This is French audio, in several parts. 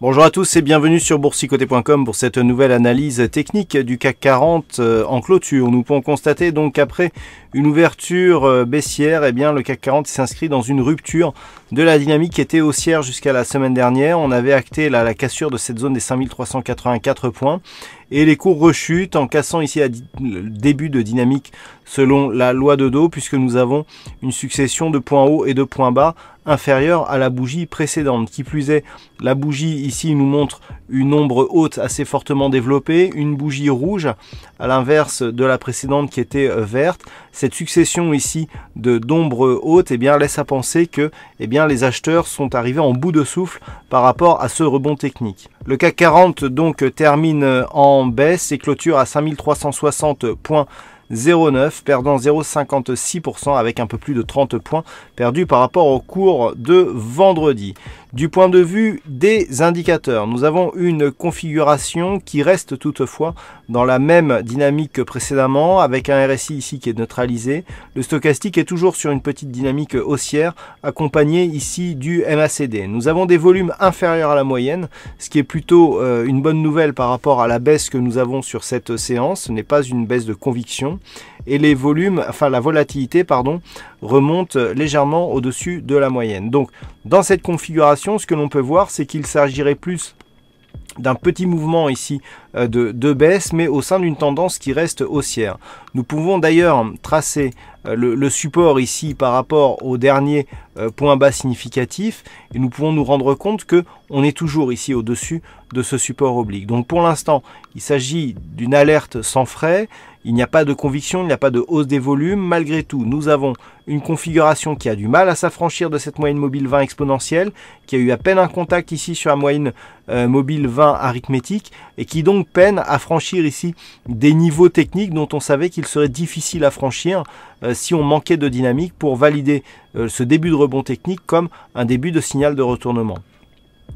Bonjour à tous et bienvenue sur boursicoté.com pour cette nouvelle analyse technique du CAC 40 euh, en clôture. Nous pouvons constater donc qu'après une ouverture euh, baissière, et eh bien le CAC 40 s'inscrit dans une rupture de la dynamique qui était haussière jusqu'à la semaine dernière. On avait acté la, cassure de cette zone des 5384 points et les cours rechutent en cassant ici le début de dynamique selon la loi de dos puisque nous avons une succession de points hauts et de points bas inférieurs à la bougie précédente. Qui plus est, la bougie ici nous montre une ombre haute assez fortement développée, une bougie rouge à l'inverse de la précédente qui était euh, verte cette succession ici de d'ombres hautes eh bien, laisse à penser que eh bien, les acheteurs sont arrivés en bout de souffle par rapport à ce rebond technique. Le CAC 40 donc termine en baisse et clôture à 5360.09 perdant 0,56% avec un peu plus de 30 points perdus par rapport au cours de vendredi. Du point de vue des indicateurs, nous avons une configuration qui reste toutefois dans la même dynamique que précédemment, avec un RSI ici qui est neutralisé. Le stochastique est toujours sur une petite dynamique haussière, accompagnée ici du MACD. Nous avons des volumes inférieurs à la moyenne, ce qui est plutôt euh, une bonne nouvelle par rapport à la baisse que nous avons sur cette séance. Ce n'est pas une baisse de conviction. Et les volumes, enfin la volatilité, pardon, remonte légèrement au-dessus de la moyenne. Donc dans cette configuration, ce que l'on peut voir, c'est qu'il s'agirait plus d'un petit mouvement ici euh, de, baisse, mais au sein d'une tendance qui reste haussière. Nous pouvons d'ailleurs tracer euh, le, support ici par rapport au dernier euh, point bas significatif et nous pouvons nous rendre compte que on est toujours ici au-dessus de ce support oblique. Donc pour l'instant, il s'agit d'une alerte sans frais, il n'y a pas de conviction, il n'y a pas de hausse des volumes. Malgré tout, nous avons une configuration qui a du mal à s'affranchir de cette moyenne mobile 20 exponentielle, qui a eu à peine un contact ici sur la moyenne mobile 20 arithmétique et qui donc peine à franchir ici des niveaux techniques dont on savait qu'il serait difficile à franchir euh, si on manquait de dynamique pour valider euh, ce début de rebond technique comme un début de signal de retournement.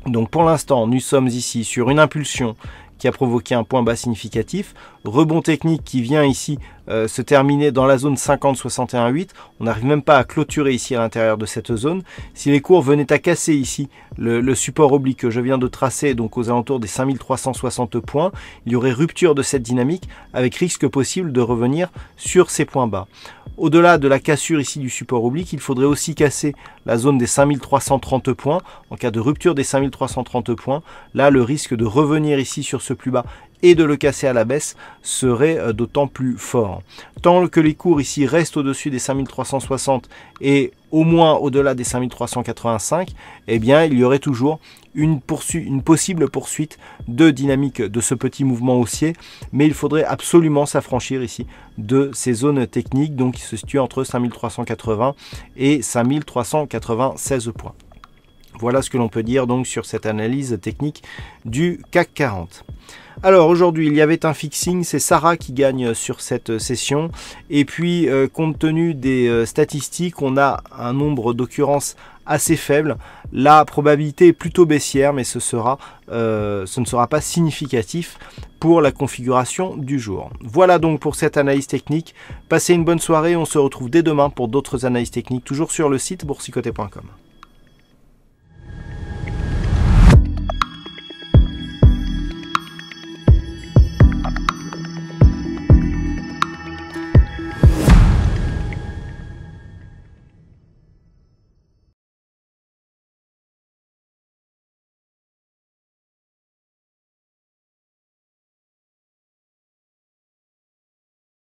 Donc pour l'instant, nous sommes ici sur une impulsion qui a provoqué un point bas significatif. Rebond technique qui vient ici euh, se terminer dans la zone 50-61-8. On n'arrive même pas à clôturer ici à l'intérieur de cette zone. Si les cours venaient à casser ici le, le, support oblique que je viens de tracer, donc aux alentours des 5360 points, il y aurait rupture de cette dynamique avec risque possible de revenir sur ces points bas. Au-delà de la cassure ici du support oblique, il faudrait aussi casser la zone des 5330 points. En cas de rupture des 5330 points, là le risque de revenir ici sur ce plus bas et de le casser à la baisse serait euh, d'autant plus fort. Tant que les cours ici restent au-dessus des 5360 et au moins au-delà des 5385, eh bien il y aurait toujours une, une possible poursuite de dynamique de ce petit mouvement haussier, mais il faudrait absolument s'affranchir ici de ces zones techniques, donc qui se situent entre 5380 et 5396 points. Voilà ce que l'on peut dire donc sur cette analyse technique du CAC 40. Alors aujourd'hui, il y avait un fixing, c'est Sarah qui gagne sur cette session. Et puis, euh, compte tenu des euh, statistiques, on a un nombre d'occurrences assez faible. La probabilité est plutôt baissière, mais ce, euh, ce ne sera pas significatif pour la configuration du jour. Voilà donc pour cette analyse technique. Passez une bonne soirée, on se retrouve dès demain pour d'autres analyses techniques, toujours sur le site boursicoté.com.